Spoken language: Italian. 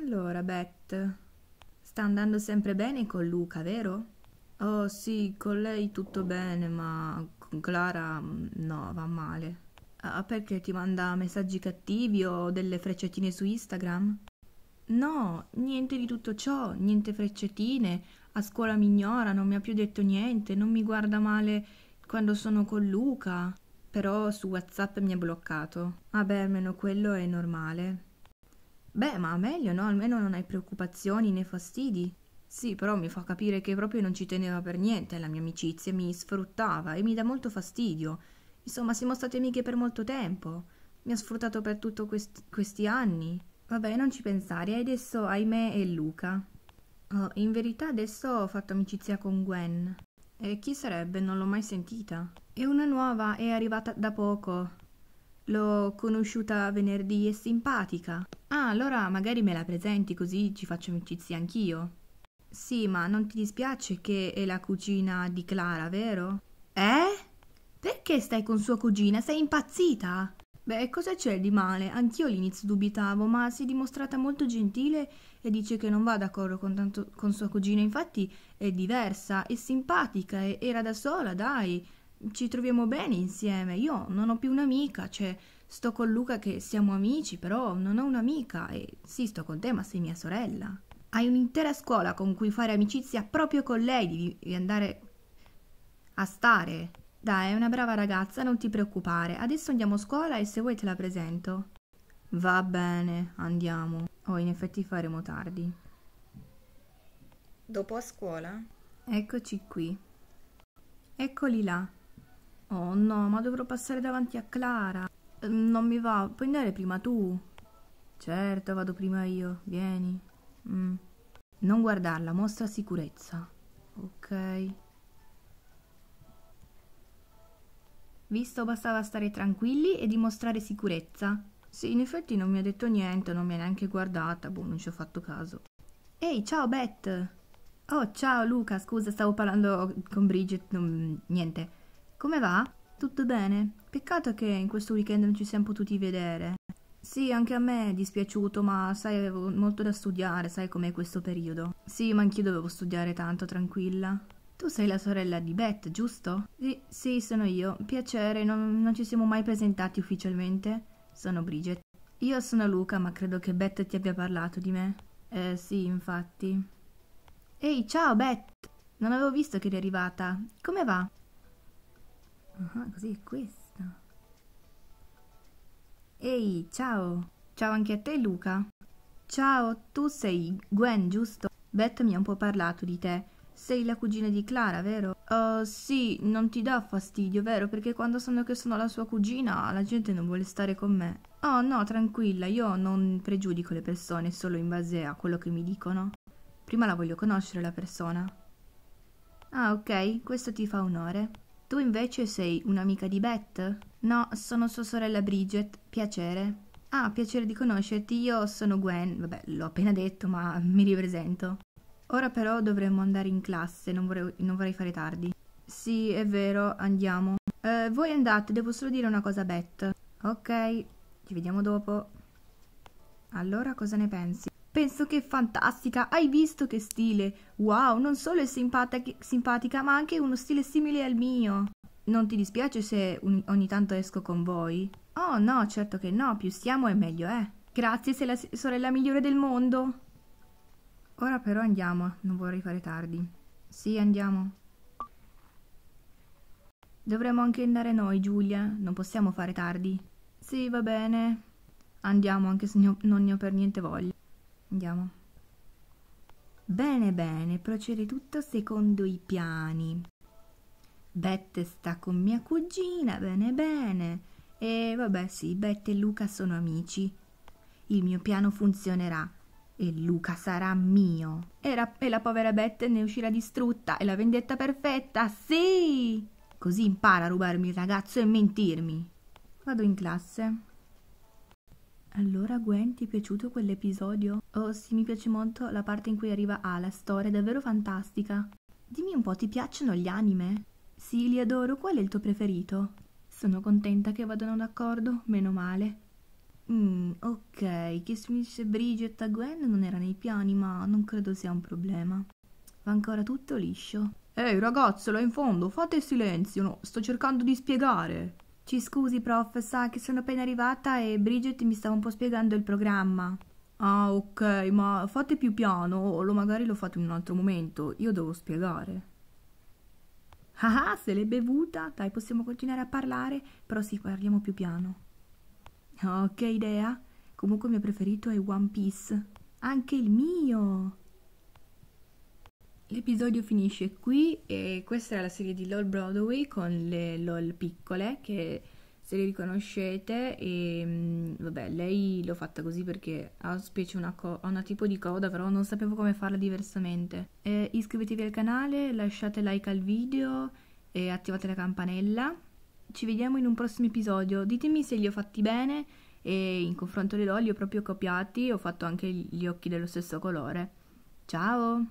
Allora, Beth, sta andando sempre bene con Luca, vero? Oh sì, con lei tutto bene, ma con Clara mm, no, va male. Ah, ah, perché ti manda messaggi cattivi o delle frecciatine su Instagram? No, niente di tutto ciò, niente frecciatine. A scuola mi ignora, non mi ha più detto niente, non mi guarda male quando sono con Luca. Però su WhatsApp mi ha bloccato. Vabbè, almeno quello è normale. Beh, ma meglio, no? Almeno non hai preoccupazioni né fastidi. Sì, però mi fa capire che proprio non ci teneva per niente la mia amicizia, mi sfruttava e mi dà molto fastidio. Insomma, siamo state amiche per molto tempo. Mi ha sfruttato per tutto quest- questi anni. Vabbè, non ci pensare, adesso ahimè e Luca. Oh, in verità adesso ho fatto amicizia con Gwen. E chi sarebbe? Non l'ho mai sentita. E una nuova, è arrivata da poco. L'ho conosciuta venerdì, è simpatica. Ah, allora magari me la presenti così ci faccio amicizia anch'io. Sì, ma non ti dispiace che è la cugina di Clara, vero? Eh? Perché stai con sua cugina? Sei impazzita? Beh, cosa c'è di male? Anch'io all'inizio dubitavo, ma si è dimostrata molto gentile e dice che non va d'accordo con, tanto, con sua cugina. Infatti è diversa, è simpatica, e era da sola, dai ci troviamo bene insieme. Io non ho più un'amica, cioè sto con Luca che siamo amici, però non ho un'amica e sì, sto con te, ma sei mia sorella. Hai un'intera scuola con cui fare amicizia proprio con lei, devi andare a stare. Dai, è una brava ragazza, non ti preoccupare. Adesso andiamo a scuola e se vuoi te la presento. Va bene, andiamo. Oh, in effetti faremo tardi. Dopo a scuola? Eccoci qui. Eccoli là. Oh no, ma dovrò passare davanti a Clara. Non mi va, puoi andare prima tu? Certo, vado prima io, vieni. Mm. Non guardarla, mostra sicurezza. Ok. Visto bastava stare tranquilli e dimostrare sicurezza. Sì, in effetti non mi ha detto niente, non mi ha neanche guardata, boh, non ci ho fatto caso. Ehi, ciao Beth! Oh, ciao Luca, scusa, stavo parlando con Bridget, non, niente. Come va? Tutto bene. Peccato che in questo weekend non ci siamo potuti vedere. Sì, anche a me è dispiaciuto, ma sai, avevo molto da studiare, sai com'è questo periodo. Sì, ma anch'io dovevo studiare tanto, tranquilla. Tu sei la sorella di Beth, giusto? Sì, sì sono io. Piacere, non, non ci siamo mai presentati ufficialmente. Sono Bridget. Io sono Luca, ma credo che Beth ti abbia parlato di me. Eh, sì, infatti. Ehi, ciao Beth! Non avevo visto che eri arrivata. Come va? Ah, così è questa. Ehi, ciao! Ciao anche a te, Luca. Ciao, tu sei Gwen, giusto? Beth mi ha un po' parlato di te. Sei la cugina di Clara, vero? Oh, uh, sì, non ti dà fastidio, vero? Perché quando sanno che sono la sua cugina, la gente non vuole stare con me. Oh, no, tranquilla, io non pregiudico le persone solo in base a quello che mi dicono. Prima la voglio conoscere la persona. Ah, ok, questo ti fa onore. Tu invece sei un'amica di Beth? No, sono sua sorella Bridget. Piacere. Ah, piacere di conoscerti. Io sono Gwen. Vabbè, l'ho appena detto, ma mi ripresento. Ora però dovremmo andare in classe, non vorrei, non vorrei fare tardi. Sì, è vero, andiamo. Eh, voi andate, devo solo dire una cosa a Beth. Ok, ci vediamo dopo. Allora cosa ne pensi? Penso che è fantastica, hai visto che stile? Wow, non solo è simpatica, ma anche uno stile simile al mio. Non ti dispiace se ogni tanto esco con voi? Oh no, certo che no, più siamo e meglio è. Eh. Grazie, sei la sorella migliore del mondo. Ora però andiamo, non vorrei fare tardi. Sì, andiamo. Dovremmo anche andare noi, Giulia, non possiamo fare tardi. Sì, va bene. Andiamo anche se non ne ho per niente voglia. Andiamo. Bene, bene, procede tutto secondo i piani. Bette sta con mia cugina, bene, bene. E vabbè, sì, Bette e Luca sono amici. Il mio piano funzionerà e Luca sarà mio. E la, e la povera Bette ne uscirà distrutta. e la vendetta perfetta, sì! Così impara a rubarmi il ragazzo e mentirmi. Vado in classe. Allora Gwen ti è piaciuto quell'episodio? Oh sì, mi piace molto la parte in cui arriva Alastor, è davvero fantastica. Dimmi un po', ti piacciono gli anime? Sì, li adoro, qual è il tuo preferito? Sono contenta che vadano d'accordo, meno male. Mm, ok, che si unisce Bridget a Gwen non era nei piani, ma non credo sia un problema. Va ancora tutto liscio. Ehi ragazzo, là in fondo, fate silenzio, no, sto cercando di spiegare. Ci scusi, prof, sa che sono appena arrivata e Bridget mi stava un po' spiegando il programma. Ah, ok, ma fate più piano o magari lo fate in un altro momento. Io devo spiegare. Ah, ah, se l'è bevuta. Dai, possiamo continuare a parlare, però sì, parliamo più piano. Oh, che idea. Comunque il mio preferito è One Piece. Anche il mio. L'episodio finisce qui e questa era la serie di LOL Broadway con le LOL piccole che se le riconoscete e mm, vabbè lei l'ho fatta così perché ha specie una, co- una tipo di coda però non sapevo come farla diversamente. E iscrivetevi al canale, lasciate like al video e attivate la campanella. Ci vediamo in un prossimo episodio, ditemi se li ho fatti bene e in confronto alle LOL li ho proprio copiati, ho fatto anche gli occhi dello stesso colore. Ciao!